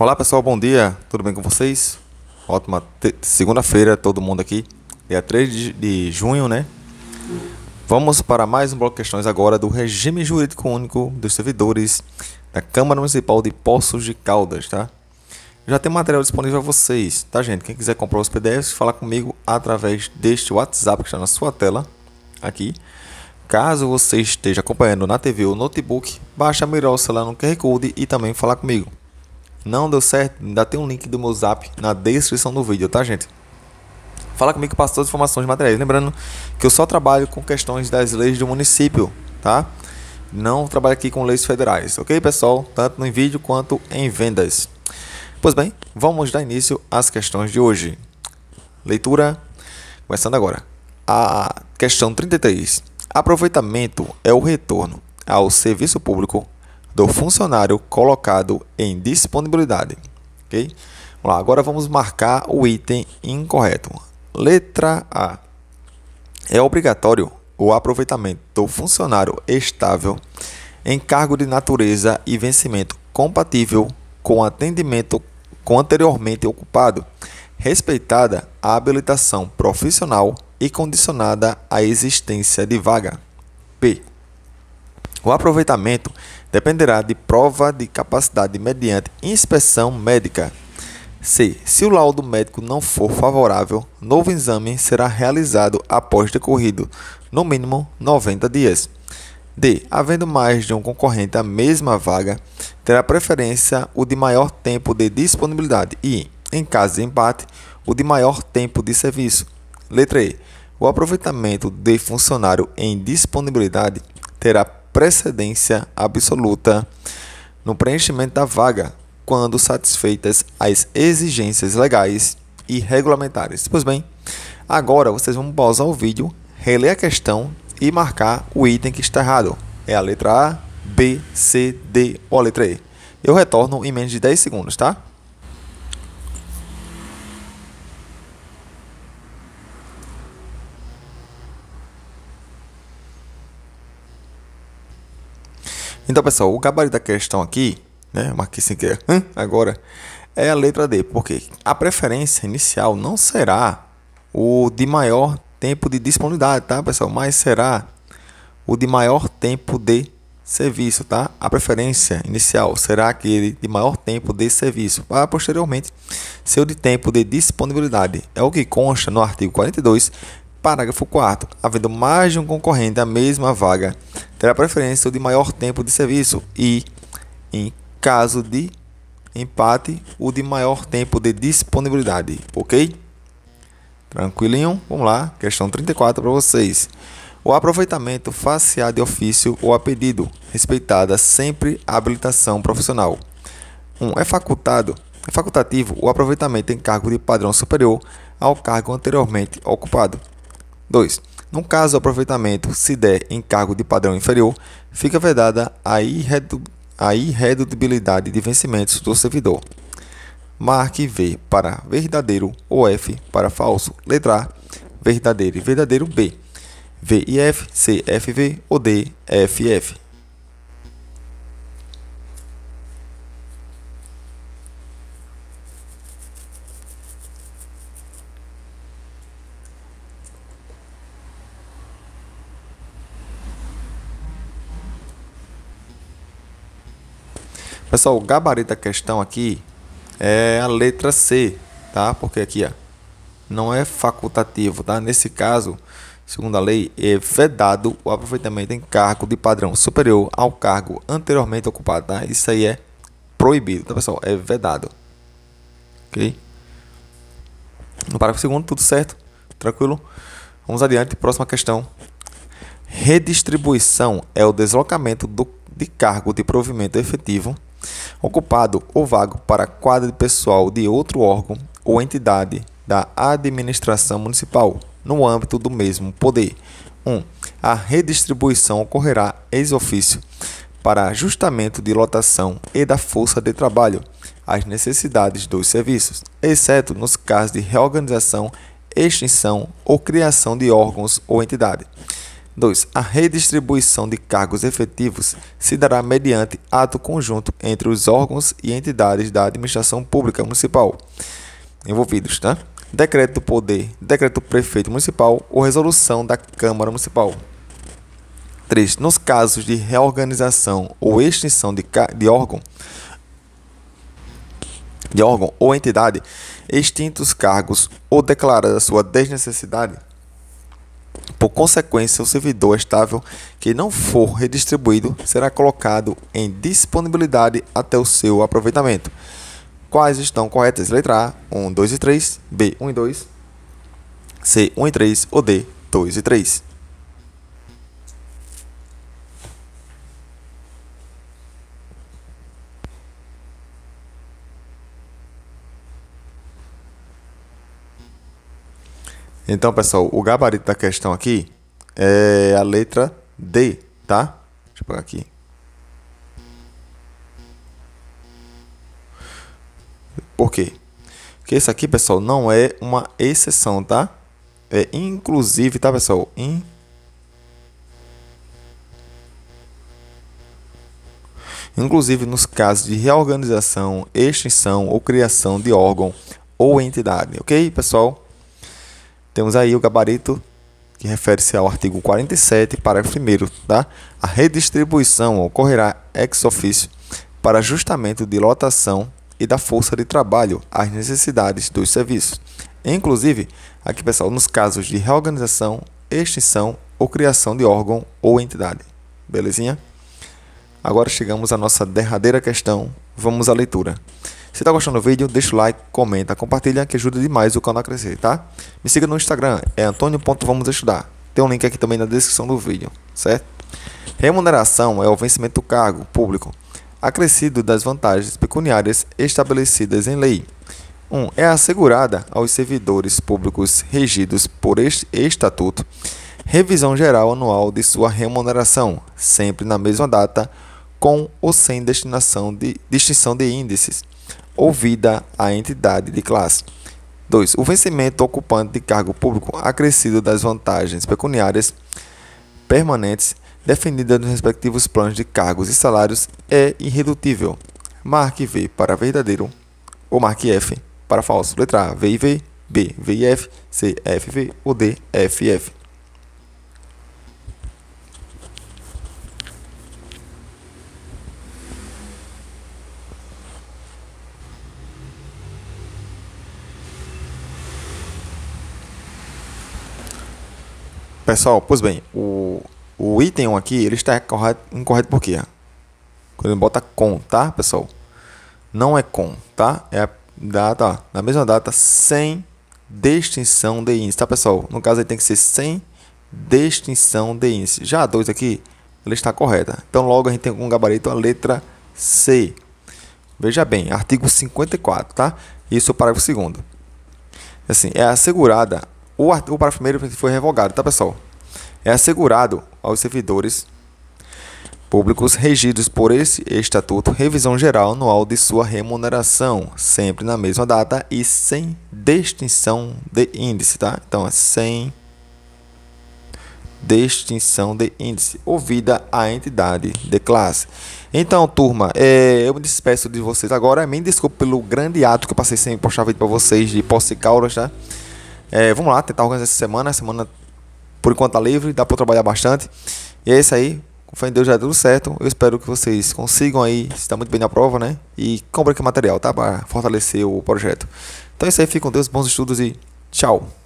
Olá pessoal, bom dia, tudo bem com vocês? Ótima segunda-feira, todo mundo aqui, dia é 3 de, de junho, né? Vamos para mais um bloco de questões agora do regime jurídico único dos servidores da Câmara Municipal de Poços de Caldas, tá? Já tem material disponível a vocês, tá, gente? Quem quiser comprar os PDFs, fala comigo através deste WhatsApp que está na sua tela, aqui. Caso você esteja acompanhando na TV ou notebook, baixa melhor o celular no QR Code e também falar comigo não deu certo, ainda tem um link do meu zap na descrição do vídeo, tá, gente? Fala comigo que passa todas as informações materiais. Lembrando que eu só trabalho com questões das leis do município, tá? Não trabalho aqui com leis federais, ok, pessoal? Tanto no vídeo quanto em vendas. Pois bem, vamos dar início às questões de hoje. Leitura, começando agora. A questão 33. Aproveitamento é o retorno ao serviço público do funcionário colocado em disponibilidade. Ok? Vamos lá, agora vamos marcar o item incorreto. Letra A. É obrigatório o aproveitamento do funcionário estável em cargo de natureza e vencimento compatível com atendimento com anteriormente ocupado, respeitada a habilitação profissional e condicionada à existência de vaga. P. O aproveitamento dependerá de prova de capacidade mediante inspeção médica. C. Se o laudo médico não for favorável, novo exame será realizado após decorrido, no mínimo 90 dias. D. Havendo mais de um concorrente à mesma vaga, terá preferência o de maior tempo de disponibilidade e, em caso de empate, o de maior tempo de serviço. Letra E. O aproveitamento de funcionário em disponibilidade terá precedência absoluta no preenchimento da vaga, quando satisfeitas as exigências legais e regulamentares. Pois bem, agora vocês vão pausar o vídeo, reler a questão e marcar o item que está errado. É a letra A, B, C, D ou a letra E. Eu retorno em menos de 10 segundos, tá? Então, pessoal, o gabarito da questão aqui, né, marquei sem assim querer, é, agora, é a letra D, porque a preferência inicial não será o de maior tempo de disponibilidade, tá, pessoal? Mas será o de maior tempo de serviço, tá? A preferência inicial será aquele de maior tempo de serviço, para ah, posteriormente ser o de tempo de disponibilidade. É o que consta no artigo 42, parágrafo 4, havendo mais de um concorrente à mesma vaga terá preferência de maior tempo de serviço e, em caso de empate, o de maior tempo de disponibilidade, ok? Tranquilinho? Vamos lá, questão 34 para vocês. O aproveitamento facial de ofício ou a pedido, respeitada sempre a habilitação profissional. 1. Um, é facultado, é facultativo o aproveitamento em cargo de padrão superior ao cargo anteriormente ocupado. 2. No caso o aproveitamento se der em cargo de padrão inferior, fica vedada a, irredu a irredutibilidade de vencimentos do servidor. Marque V para verdadeiro ou F para falso. Letra A, verdadeiro e verdadeiro B. V e F, C, F, V ou D, F, F. Pessoal, o gabarito da questão aqui é a letra C, tá? Porque aqui, ó, não é facultativo, tá? Nesse caso, segundo a lei, é vedado o aproveitamento em cargo de padrão superior ao cargo anteriormente ocupado, tá? Isso aí é proibido, tá, pessoal? É vedado. OK? No parágrafo segundo, tudo certo? Tranquilo? Vamos adiante, próxima questão. Redistribuição é o deslocamento do, de cargo de provimento efetivo ocupado ou vago para quadro pessoal de outro órgão ou entidade da administração municipal, no âmbito do mesmo poder. 1. Um, a redistribuição ocorrerá ex ofício para ajustamento de lotação e da força de trabalho às necessidades dos serviços, exceto nos casos de reorganização, extinção ou criação de órgãos ou entidade. 2. A redistribuição de cargos efetivos se dará mediante ato conjunto entre os órgãos e entidades da administração pública municipal envolvidos, tá? Decreto do poder, decreto do prefeito municipal ou resolução da Câmara Municipal. 3. Nos casos de reorganização ou extinção de, de órgão, de órgão ou entidade, extintos cargos ou declarada sua desnecessidade, por consequência, o servidor estável que não for redistribuído será colocado em disponibilidade até o seu aproveitamento. Quais estão corretas? Letra A, 1, 2 e 3, B, 1 e 2, C, 1 e 3 ou D, 2 e 3. Então, pessoal, o gabarito da questão aqui é a letra D, tá? Deixa eu pegar aqui. Por quê? Porque isso aqui, pessoal, não é uma exceção, tá? É inclusive, tá, pessoal? In... Inclusive nos casos de reorganização, extinção ou criação de órgão ou entidade, ok, pessoal? Temos aí o gabarito que refere-se ao artigo 47, parágrafo 1 tá? A redistribuição ocorrerá ex officio para ajustamento de lotação e da força de trabalho às necessidades dos serviços. Inclusive, aqui pessoal, nos casos de reorganização, extinção ou criação de órgão ou entidade. Belezinha? Agora chegamos à nossa derradeira questão. Vamos à leitura. Se tá gostando do vídeo, deixa o like, comenta, compartilha que ajuda demais o canal a crescer, tá? Me siga no Instagram, é antonio.vamosestudar. Tem um link aqui também na descrição do vídeo, certo? Remuneração é o vencimento do cargo público, acrescido das vantagens pecuniárias estabelecidas em lei. 1. Um, é assegurada aos servidores públicos regidos por este estatuto revisão geral anual de sua remuneração, sempre na mesma data, com ou sem destinação de, distinção de índices ouvida a entidade de classe. 2. O vencimento ocupante de cargo público acrescido das vantagens pecuniárias permanentes definidas nos respectivos planos de cargos e salários é irredutível. Marque V para verdadeiro ou marque F para falso. Letra A, V e V, B, V e F, C, F, V ou D, F e F. Pessoal, pois bem, o, o item 1 aqui, ele está correto, incorreto por quê? Quando ele bota com, tá, pessoal? Não é com, tá? É a data, na mesma data, sem distinção de índice, tá, pessoal? No caso, ele tem que ser sem distinção de índice. Já a 2 aqui, ela está correta. Então, logo, a gente tem um gabarito a letra C. Veja bem, artigo 54, tá? Isso é o parágrafo segundo. Assim, é assegurada o, o parágrafo 1 foi revogado, tá pessoal? É assegurado aos servidores públicos regidos por esse estatuto revisão geral anual de sua remuneração, sempre na mesma data e sem distinção de índice, tá? Então, é sem distinção de índice, ouvida a entidade de classe. Então, turma, é, eu me despeço de vocês agora. Me desculpe pelo grande ato que eu passei sem postar vídeo para vocês de posse caulas, tá? Né? É, vamos lá, tentar organizar essa semana. A semana, por enquanto, tá livre, dá para trabalhar bastante. E é isso aí. Com fé em Deus já deu certo. Eu espero que vocês consigam aí, está muito bem na prova, né? E compre aqui o material, tá? Para fortalecer o projeto. Então é isso aí, fiquem com Deus, bons estudos e tchau!